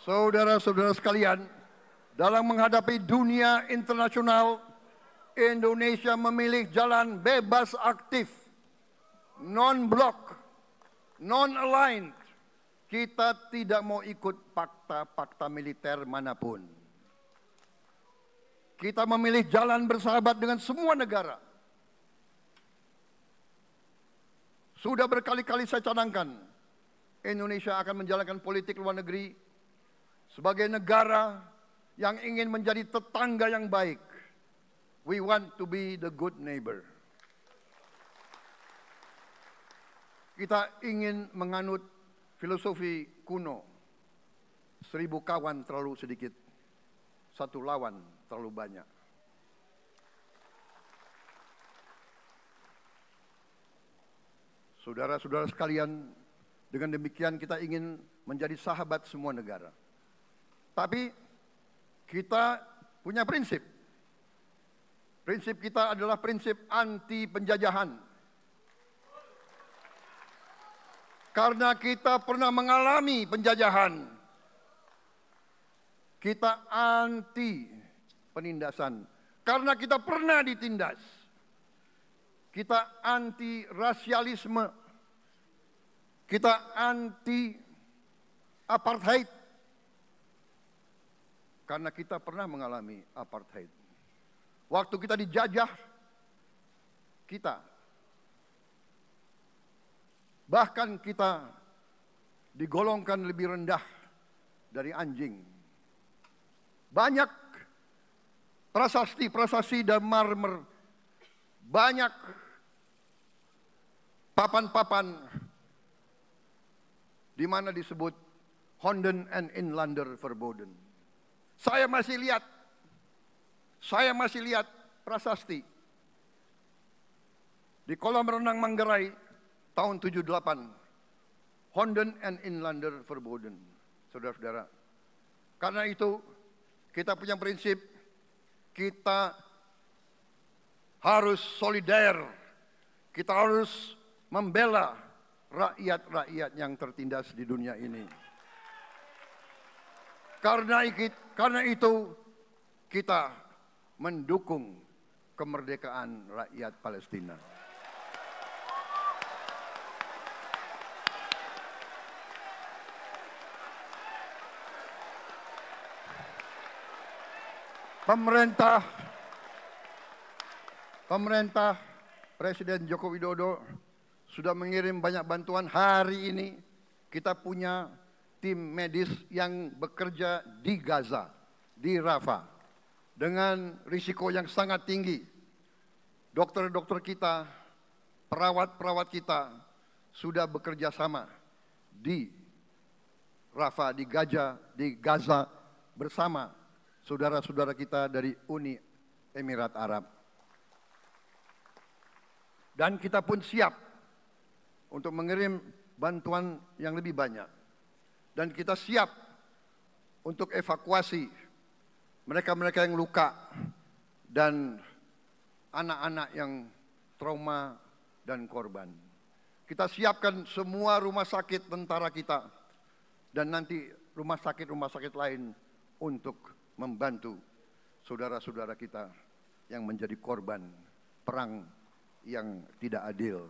Saudara-saudara sekalian, dalam menghadapi dunia internasional, Indonesia memilih jalan bebas aktif, non block non-aligned. Kita tidak mau ikut fakta-fakta militer manapun. Kita memilih jalan bersahabat dengan semua negara. Sudah berkali-kali saya canangkan, Indonesia akan menjalankan politik luar negeri sebagai negara yang ingin menjadi tetangga yang baik. We want to be the good neighbor. Kita ingin menganut filosofi kuno. Seribu kawan terlalu sedikit, satu lawan terlalu banyak. Saudara-saudara sekalian, dengan demikian kita ingin menjadi sahabat semua negara. Tapi kita punya prinsip. Prinsip kita adalah prinsip anti penjajahan. Karena kita pernah mengalami penjajahan. Kita anti penindasan. Karena kita pernah ditindas. Kita anti rasialisme. Kita anti apartheid karena kita pernah mengalami apartheid. Waktu kita dijajah, kita bahkan kita digolongkan lebih rendah dari anjing. Banyak prasasti-prasasti dan marmer, banyak papan-papan di mana disebut Honden and Inlander Verboden. Saya masih lihat, saya masih lihat prasasti. Di kolam renang Manggarai tahun 78. Honden and Inlander Verboden. Saudara-saudara. Karena itu kita punya prinsip kita harus solidar, Kita harus membela rakyat-rakyat yang tertindas di dunia ini. Karena, karena itu kita mendukung kemerdekaan rakyat Palestina. Pemerintah pemerintah Presiden Joko Widodo sudah mengirim banyak bantuan hari ini kita punya tim medis yang bekerja di Gaza, di Rafah, dengan risiko yang sangat tinggi. Dokter-dokter kita, perawat-perawat kita sudah bekerja sama di Rafah, di Gaza, di Gaza bersama saudara-saudara kita dari Uni Emirat Arab. Dan kita pun siap untuk mengirim bantuan yang lebih banyak dan kita siap untuk evakuasi mereka-mereka yang luka dan anak-anak yang trauma dan korban. Kita siapkan semua rumah sakit tentara kita dan nanti rumah sakit-rumah sakit lain untuk membantu saudara-saudara kita yang menjadi korban perang yang tidak adil.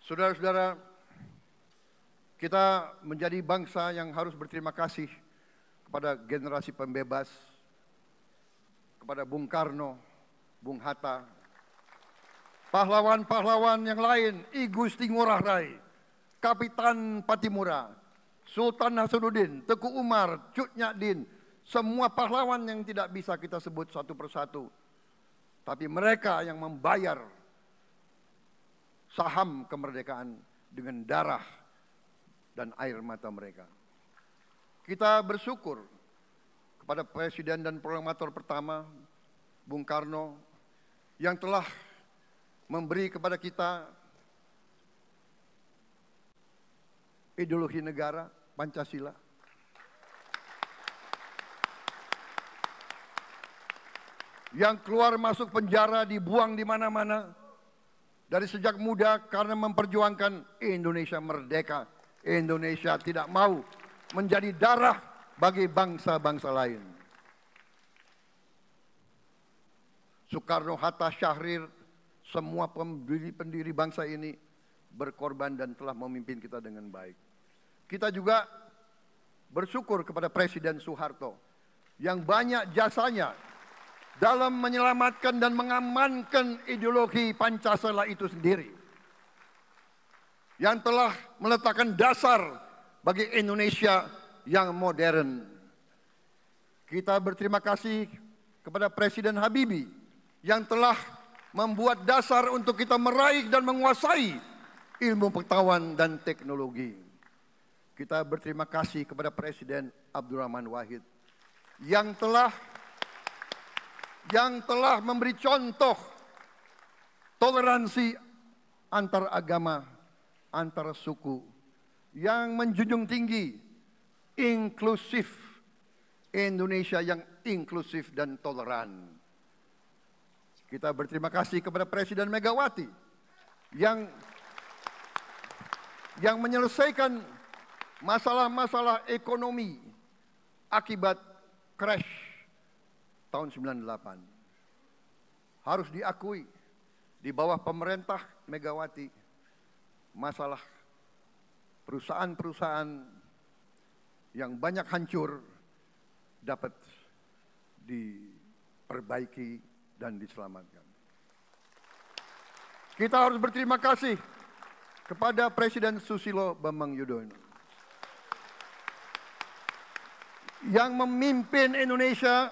Saudara-saudara, kita menjadi bangsa yang harus berterima kasih kepada generasi pembebas, kepada Bung Karno, Bung Hatta, pahlawan-pahlawan yang lain, I Gusti Ngurah Rai, Kapitan Patimura, Sultan Hasanuddin, Teguh Umar, Cutnya semua pahlawan yang tidak bisa kita sebut satu persatu. Tapi mereka yang membayar saham kemerdekaan dengan darah dan air mata mereka. Kita bersyukur kepada Presiden dan Proklamator pertama, Bung Karno, yang telah memberi kepada kita ideologi negara, Pancasila. Yang keluar masuk penjara, dibuang di mana-mana. Dari sejak muda karena memperjuangkan Indonesia merdeka Indonesia tidak mau menjadi darah bagi bangsa-bangsa lain. Soekarno-Hatta Syahrir, semua pendiri-pendiri bangsa ini berkorban dan telah memimpin kita dengan baik. Kita juga bersyukur kepada Presiden Soeharto yang banyak jasanya dalam menyelamatkan dan mengamankan ideologi Pancasila itu sendiri yang telah meletakkan dasar bagi Indonesia yang modern. Kita berterima kasih kepada Presiden Habibie yang telah membuat dasar untuk kita meraih dan menguasai ilmu pengetahuan dan teknologi. Kita berterima kasih kepada Presiden Abdurrahman Wahid yang telah yang telah memberi contoh toleransi antar agama antara suku yang menjunjung tinggi inklusif Indonesia yang inklusif dan toleran. Kita berterima kasih kepada Presiden Megawati yang yang menyelesaikan masalah-masalah ekonomi akibat crash tahun 98. Harus diakui di bawah pemerintah Megawati masalah perusahaan-perusahaan yang banyak hancur dapat diperbaiki dan diselamatkan. Kita harus berterima kasih kepada Presiden Susilo Bambang Yudhoyono yang memimpin Indonesia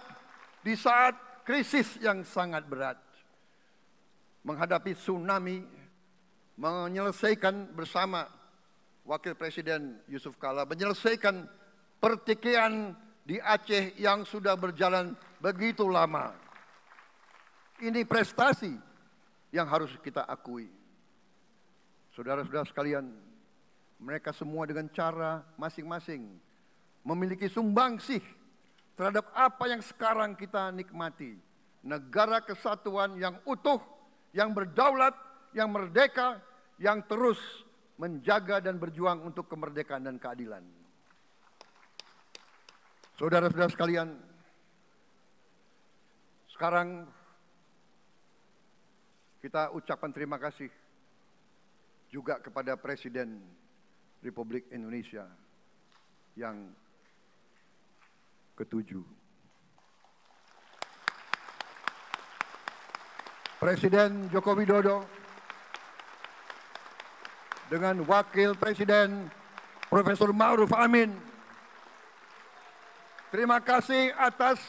di saat krisis yang sangat berat menghadapi tsunami menyelesaikan bersama Wakil Presiden Yusuf Kala menyelesaikan pertikaian di Aceh yang sudah berjalan begitu lama. Ini prestasi yang harus kita akui. Saudara-saudara sekalian, mereka semua dengan cara masing-masing memiliki sumbangsih terhadap apa yang sekarang kita nikmati. Negara kesatuan yang utuh, yang berdaulat, yang merdeka, yang terus menjaga dan berjuang untuk kemerdekaan dan keadilan. Saudara-saudara sekalian, sekarang kita ucapkan terima kasih juga kepada Presiden Republik Indonesia yang ketujuh. Presiden Joko Widodo dengan Wakil Presiden Profesor Ma'ruf Amin. Terima kasih atas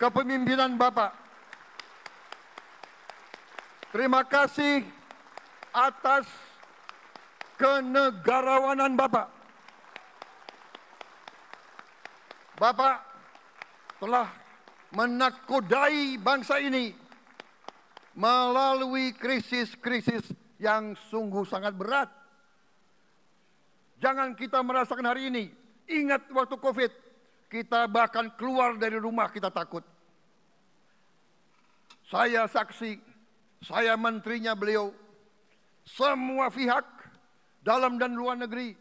kepemimpinan Bapak. Terima kasih atas kenegarawanan Bapak. Bapak telah menakodai bangsa ini melalui krisis-krisis yang sungguh sangat berat. Jangan kita merasakan hari ini, ingat waktu COVID, kita bahkan keluar dari rumah kita takut. Saya saksi, saya menterinya beliau, semua pihak dalam dan luar negeri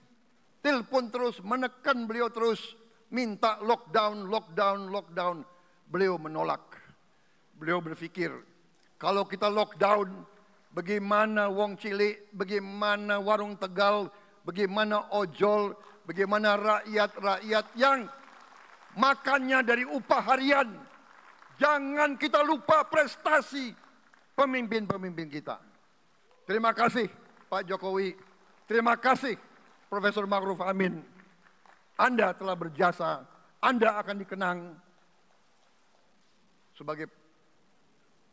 telepon terus, menekan beliau terus, minta lockdown, lockdown, lockdown. Beliau menolak. Beliau berpikir, kalau kita lockdown, bagaimana wong cilik, bagaimana warung tegal, bagaimana ojol, bagaimana rakyat-rakyat yang makannya dari upah harian. Jangan kita lupa prestasi pemimpin-pemimpin kita. Terima kasih Pak Jokowi. Terima kasih Profesor Ma'ruf Amin. Anda telah berjasa. Anda akan dikenang sebagai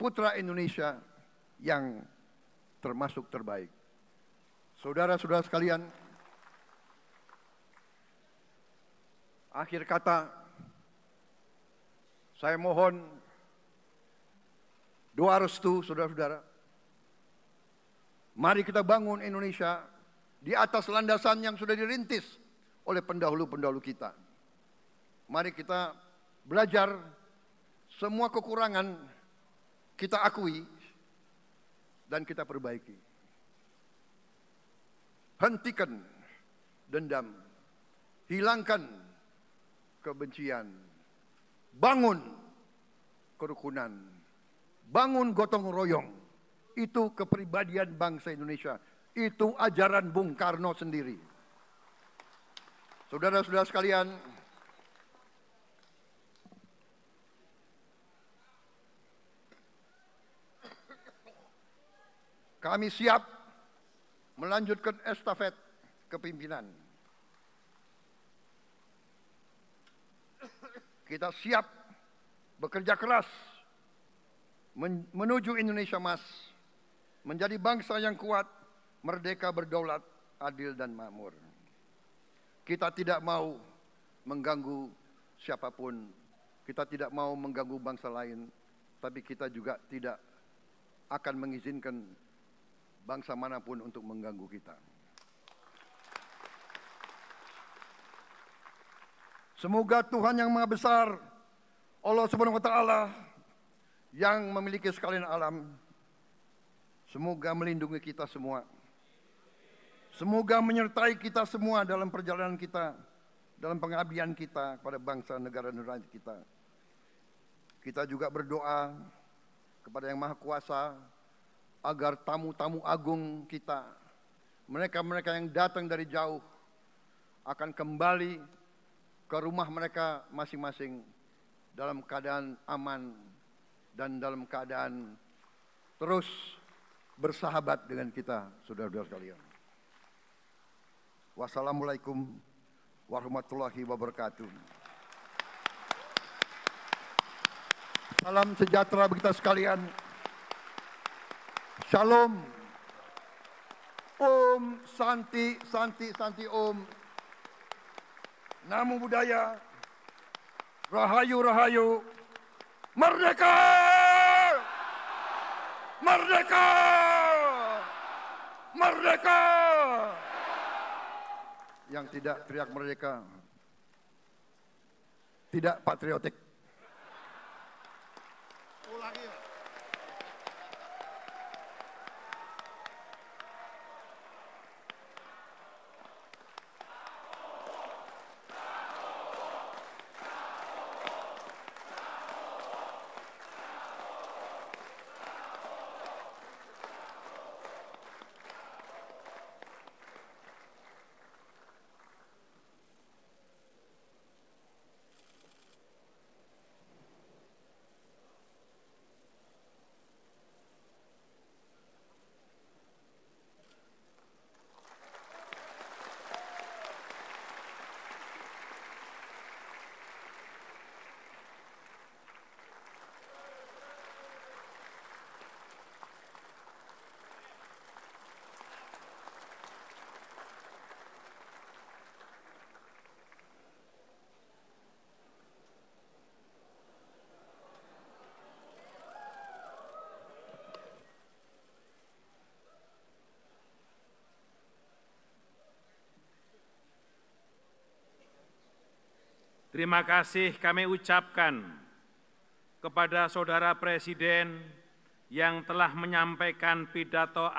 putra Indonesia yang termasuk terbaik. Saudara-saudara sekalian, akhir kata saya mohon doa restu saudara-saudara. Mari kita bangun Indonesia di atas landasan yang sudah dirintis oleh pendahulu-pendahulu kita. Mari kita belajar semua kekurangan kita akui dan kita perbaiki. Hentikan dendam, hilangkan kebencian, bangun kerukunan, bangun gotong royong. Itu kepribadian bangsa Indonesia. Itu ajaran Bung Karno sendiri. Saudara-saudara sekalian, Kami siap melanjutkan estafet kepimpinan. Kita siap bekerja keras menuju Indonesia Mas, menjadi bangsa yang kuat, merdeka, berdaulat, adil dan makmur. Kita tidak mau mengganggu siapapun, kita tidak mau mengganggu bangsa lain, tapi kita juga tidak akan mengizinkan bangsa manapun untuk mengganggu kita. Semoga Tuhan yang Maha Besar, Allah Subhanahu wa taala yang memiliki sekalian alam semoga melindungi kita semua. Semoga menyertai kita semua dalam perjalanan kita, dalam pengabdian kita kepada bangsa negara negara kita. Kita juga berdoa kepada Yang Maha Kuasa agar tamu-tamu agung kita, mereka-mereka yang datang dari jauh, akan kembali ke rumah mereka masing-masing dalam keadaan aman dan dalam keadaan terus bersahabat dengan kita, saudara-saudara sekalian. Wassalamualaikum warahmatullahi wabarakatuh. Salam sejahtera bagi kita sekalian. Shalom. Om Santi, Santi, Santi Om. Namo Buddhaya. Rahayu, Rahayu. Merdeka! Merdeka! Merdeka! Yang tidak teriak merdeka. Tidak patriotik. Ulangi. Terima kasih kami ucapkan kepada Saudara Presiden yang telah menyampaikan pidato